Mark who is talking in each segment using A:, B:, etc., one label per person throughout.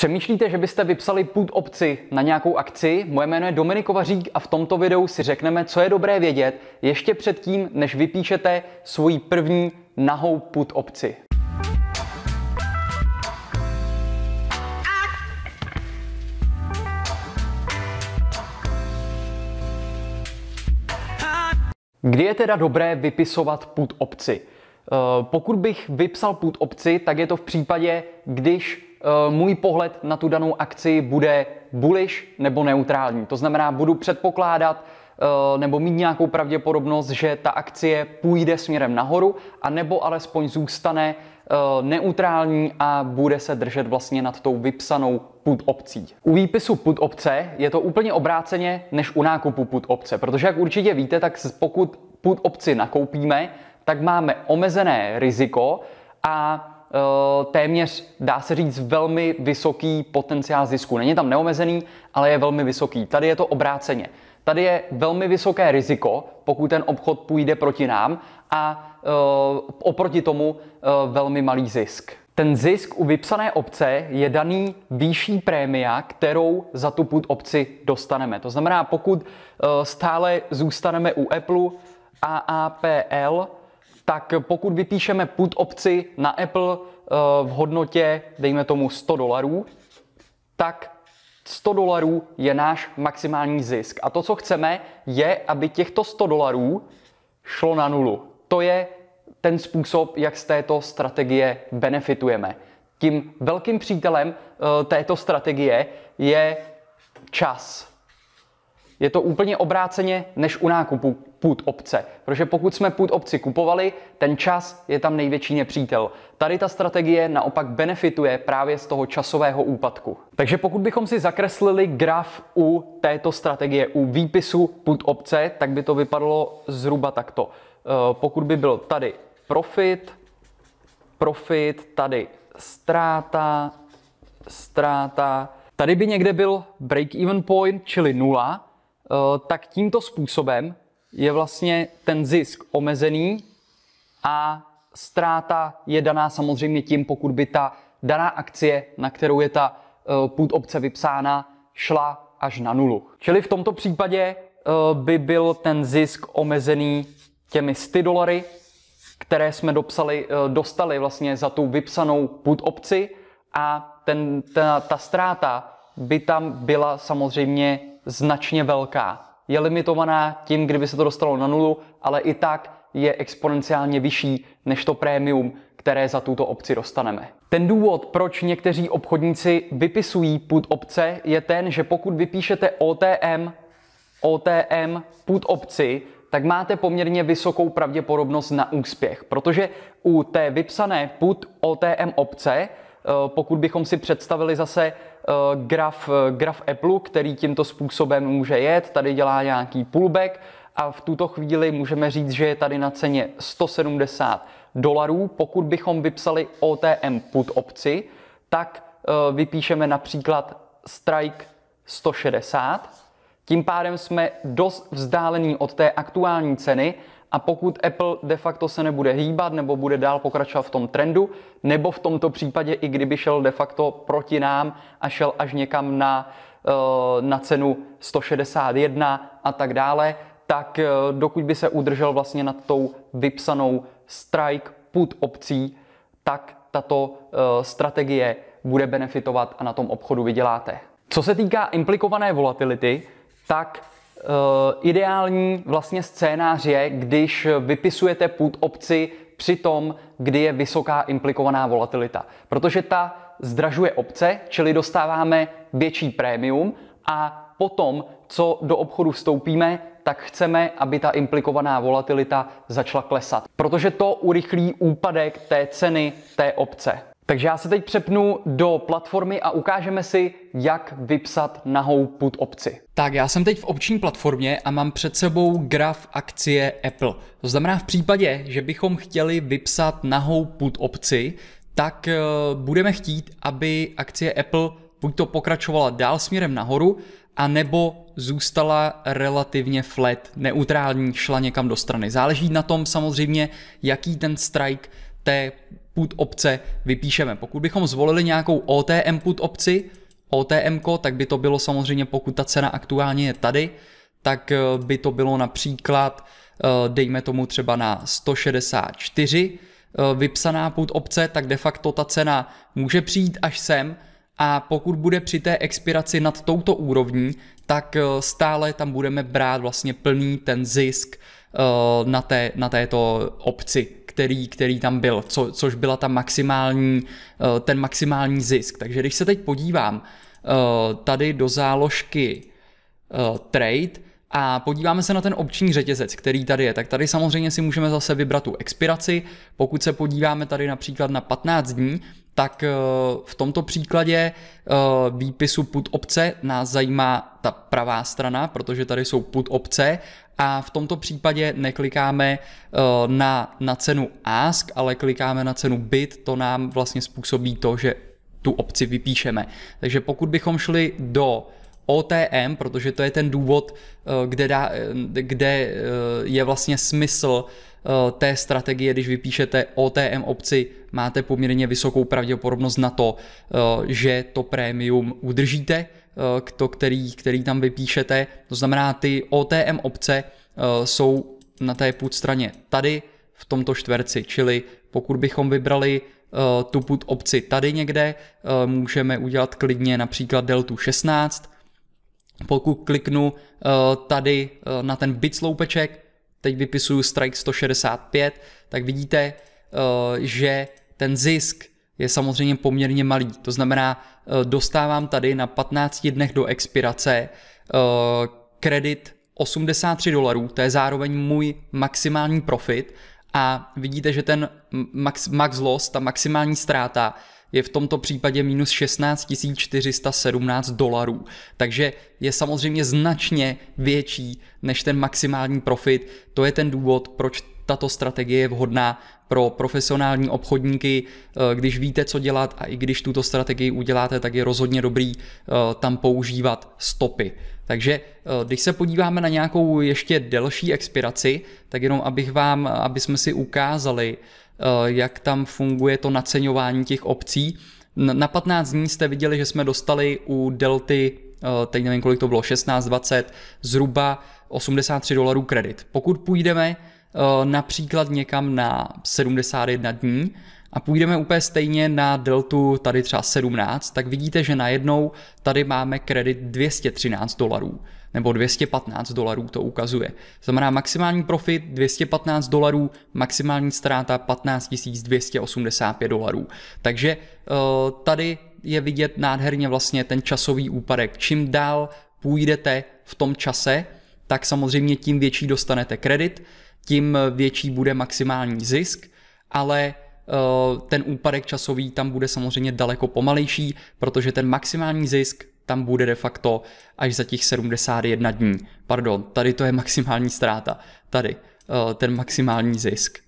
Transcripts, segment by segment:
A: Přemýšlíte, že byste vypsali put opci na nějakou akci? Moje jméno je Dominik Kovařík a v tomto videu si řekneme, co je dobré vědět ještě předtím, než vypíšete svoji první nahou put opci. Kdy je teda dobré vypisovat put opci? Eh, pokud bych vypsal put opci, tak je to v případě, když Eh, můj pohled na tu danou akci bude bullish nebo neutrální. To znamená, budu předpokládat eh, nebo mít nějakou pravděpodobnost, že ta akcie půjde směrem nahoru, a nebo alespoň zůstane eh, neutrální a bude se držet vlastně nad tou vypsanou put opcí. U výpisu put opce je to úplně obráceně než u nákupu put opce, protože jak určitě víte, tak pokud put opci nakoupíme, tak máme omezené riziko a Eh, téměř, dá se říct, velmi vysoký potenciál zisku. Není tam neomezený, ale je velmi vysoký. Tady je to obráceně. Tady je velmi vysoké riziko, pokud ten obchod půjde proti nám a uh, oproti tomu uh, velmi malý zisk. Ten zisk u vypsané obce je daný výšší prémia, kterou za tu put obci dostaneme. To znamená, pokud uh, stále zůstaneme u Apple AAPL tak pokud vypíšeme put opci na Apple eh, v hodnotě, dejme tomu 100 dolarů, tak 100 dolarů je náš maximální zisk. A to, co chceme, je, aby těchto 100 dolarů šlo na nulu. To je ten způsob, jak z této strategie benefitujeme. Tím velkým přítelem eh, této strategie je čas. Je to úplně obráceně než u nákupu půd obce. Protože pokud jsme půd obci kupovali, ten čas je tam největší nepřítel. Tady ta strategie naopak benefituje právě z toho časového úpadku. Takže pokud bychom si zakreslili graf u této strategie, u výpisu půd obce, tak by to vypadalo zhruba takto. Eh, pokud by byl tady profit, profit, tady ztráta, ztráta, tady by někde byl break-even point, čili nula, eh, tak tímto způsobem je vlastně ten zisk omezený a ztráta je daná samozřejmě tím, pokud by ta daná akcie, na kterou je ta eh, put obce vypsána, šla až na nulu. Čili v tomto případě eh, by byl ten zisk omezený těmi 100 dolary, které jsme dopsali, eh, dostali vlastně za tu vypsanou put obci a ten, ta, ta ztráta by tam byla samozřejmě značně velká je limitovaná tím, kdyby se to dostalo na nulu, ale i tak je exponenciálně vyšší než to prémium, které za tuto opci dostaneme. Ten důvod, proč někteří obchodníci vypisují put opce, je ten, že pokud vypíšete OTM, OTM put opci, tak máte poměrně vysokou pravděpodobnost na úspěch, protože u té vypsané put OTM opce Eh, pokud bychom si představili zase eh, graf, eh, graf Apple, který tímto způsobem může jet, tady dělá nějaký pullback a v tuto chvíli můžeme říct, že je tady na ceně 170 dolarů. Pokud bychom vypsali OTM put opci, tak vypíšeme například strike 160 tím pádem jsme dost vzdálení od té aktuální ceny a pokud Apple de facto se nebude hýbat nebo bude dál pokračovat v tom trendu, nebo v tomto případě i kdyby šel de facto proti nám a šel až někam na, eh, na cenu 161 a tak dále, tak eh, dokud by se udržel vlastně nad tou vypsanou strike put opcí, tak tato eh, strategie bude benefitovat a na tom obchodu vyděláte. Co se týká implikované volatility, tak eh, ideální vlastně scénář je, když vypisujete put opci při tom, kdy je vysoká implikovaná volatilita. Protože ta zdražuje obce, čili dostáváme větší prémium a potom, co do obchodu vstoupíme, tak chceme, aby ta implikovaná volatilita začala klesat, protože to urychlí úpadek té ceny té obce. Takže já se teď přepnu do platformy a ukážeme si, jak vypsat nahou put opci. Tak já jsem teď v obční platformě a mám před sebou graf akcie Apple. To znamená v případě, že bychom chtěli vypsat nahou put opci, tak eh, budeme chtít, aby akcie Apple buď to pokračovala dál směrem nahoru, a nebo zůstala relativně flat, neutrální, šla někam do strany. Záleží na tom samozřejmě, jaký ten strike té put obce vypíšeme. Pokud bychom zvolili nějakou OTM put obci, OTM, tak by to bylo samozřejmě, pokud ta cena aktuálně je tady, tak eh, by to bylo například, eh, dejme tomu třeba na 164 eh, vypsaná put obce, tak de facto ta cena může přijít až sem a pokud bude při té expiraci nad touto úrovní, tak stále tam budeme brát vlastně plný ten zisk Eh, na, té, na této obci, který, který tam byl, co, což byla ta maximální, eh, ten maximální zisk. Takže když se teď podívám eh, tady do záložky trade, a podíváme se na ten obční řetězec, který tady je, tak tady samozřejmě si můžeme zase vybrat tu expiraci. Pokud se podíváme tady například na 15 dní, tak v tomto příkladě výpisu put obce nás zajímá ta pravá strana, protože tady jsou put obce a v tomto případě neklikáme eh, na, na cenu ask, ale klikáme na cenu bid, to nám vlastně způsobí to, že tu obci vypíšeme. Takže pokud bychom šli do OTM, protože to je ten důvod, eh, kde, dá, eh, kde je vlastně smysl té strategie, když vypíšete OTM obci, máte poměrně vysokou pravděpodobnost na to, že to prémium udržíte. Eh, to, který, který tam vypíšete. To znamená, ty OTM obce eh, jsou na té put straně tady v tomto čtverci, čili pokud bychom vybrali eh, tu put obci tady někde, můžeme udělat klidně například deltu 16, pokud kliknu tady na ten bit sloupeček, teď vypisuju strike 165, tak vidíte, že ten zisk je samozřejmě poměrně malý. To znamená, eh, dostávám tady na 15 dnech do expirace eh, kredit 83 dolarů, to je zároveň můj maximální profit a vidíte, že ten max, max loss, ta maximální ztráta, je v tomto případě minus 16 417 dolarů. Takže je samozřejmě značně větší než ten maximální profit. To je ten důvod, proč tato strategie je vhodná pro profesionální obchodníky, eh, když víte, co dělat a i když tuto strategii uděláte, tak je rozhodně dobrý eh, tam používat stopy. Takže eh, když se podíváme na nějakou ještě delší expiraci, tak jenom abych vám, aby jsme si ukázali, jak tam funguje to naceňování těch obcí. Na 15 dní jste viděli, že jsme dostali u Delty teď nevím, kolik to bylo, 16, 20, zhruba 83 dolarů kredit. Pokud půjdeme Eh, například někam na 71 dní a půjdeme úplně stejně na deltu tady třeba 17, tak vidíte, že najednou tady máme kredit 213 dolarů nebo 215 dolarů to ukazuje. Znamená maximální profit 215 dolarů, maximální ztráta 15 285 dolarů. Takže eh, tady je vidět nádherně vlastně ten časový úpadek. Čím dál půjdete v tom čase, tak samozřejmě tím větší dostanete kredit tím větší bude maximální zisk, ale eh, ten úpadek časový tam bude samozřejmě daleko pomalejší, protože ten maximální zisk tam bude de facto až za těch 71 dní. Pardon, tady to je maximální ztráta, tady eh, ten maximální zisk.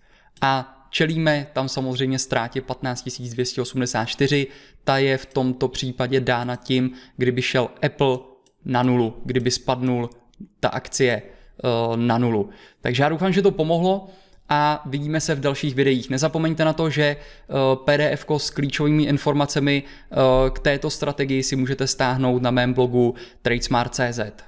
A: A čelíme tam samozřejmě ztrátě 15 284, ta je v tomto případě dána tím, kdyby šel Apple na nulu, kdyby spadnul ta akcie Eh, na nulu. Takže já doufám, že to pomohlo a vidíme se v dalších videích. Nezapomeňte na to, že eh, PDF s klíčovými informacemi eh, k této strategii si můžete stáhnout na mém blogu tradesmart.cz.